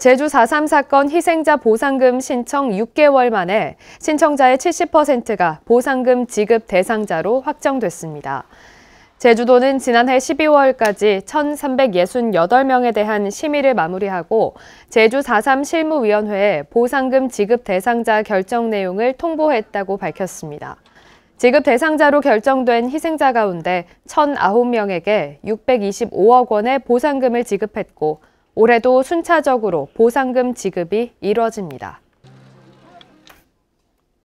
제주 4.3 사건 희생자 보상금 신청 6개월 만에 신청자의 70%가 보상금 지급 대상자로 확정됐습니다. 제주도는 지난해 12월까지 1,368명에 대한 심의를 마무리하고 제주 4.3 실무위원회에 보상금 지급 대상자 결정 내용을 통보했다고 밝혔습니다. 지급 대상자로 결정된 희생자 가운데 1,009명에게 625억 원의 보상금을 지급했고 올해도 순차적으로 보상금 지급이 이뤄집니다.